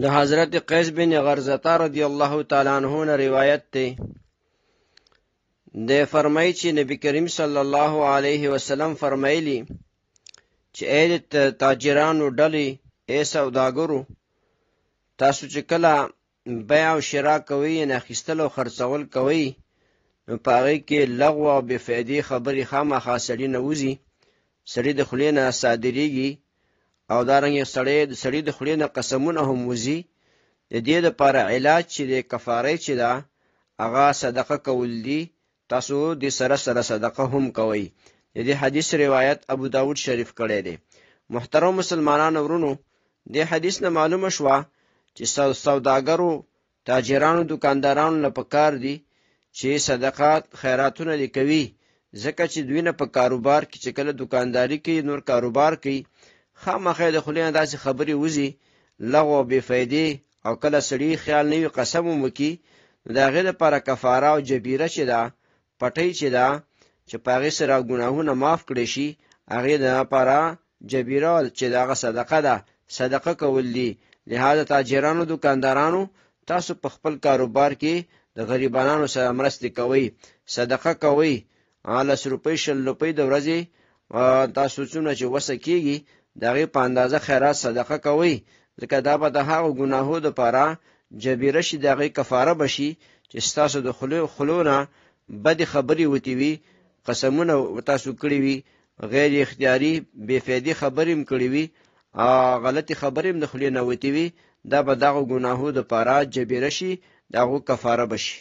د حضرت قیس بن غرزتا رضی الله تعالی عنہ نه روایت دی د فرمای چې نبی کریم صلی الله علیه وسلم فرمایلی چې اې تاجرانو ډلې اے سوداګرو تاسو چې کله بیع او شرا کوي نه خستل او خرڅول کوي نو پاره کې لغو او بفایدې خبرې خامخا سړی نه وزي سړی د خلینو صادریږي او دارنګ سړی د سړی د خولې نه قسمونه هم وزي د دې لپاره علاج چې د کفاره چې دا هغه صدقه کول دي تاسو د سره سره صدقه هم کوئ د دې حدیث روایت ابو داود شریف کړی دی محترم مسلمانانو ورونو د حدیث نه معلومه شوه چې سوداګرو تاجرانو دکاندارانو نه پکار دي چې صدقات خیراتونه لیکوي ځکه چې دوی نه په کاروبار کې چې کله دکانداری کوي نور کاروبار کوي خامخې د خلینو داسې خبرې وزي لغو بې فایدې او کله سړي خیال نه وي قسم وکي نو د هغې لپاره کفاره او جبیره چې ده پټۍ چې ده چې په هغې سره ګناهونه معاف کړی شي هغې د لپاره جبیره چې د هغه صدقه ده صدقه کول دي لهذا تاجرانو دکاندارانو تاسو په خپل کاروبار کې د غریبانو سره مرستې کوئ صدقه کوئ لس روپۍ شل روپۍ د ورځې تاسو څومره چې وسه کیږي د هغې په اندازه خیرات صدقه کوئ ځکه دا به د هغو ګناهو دپاره جبیره شي د هغې کفاره به شي چې ستاسو د خولو خولو نه بدې خبرې وتې وي قسمونه تاسو کړي وي غیر اختیاري بېفیدې خبرې هم کړي وي غلطې خبرې هم د خولې نه وتې وي دا به د هغو ګناهو دپاره جبیره شي د هغو کفاره به شي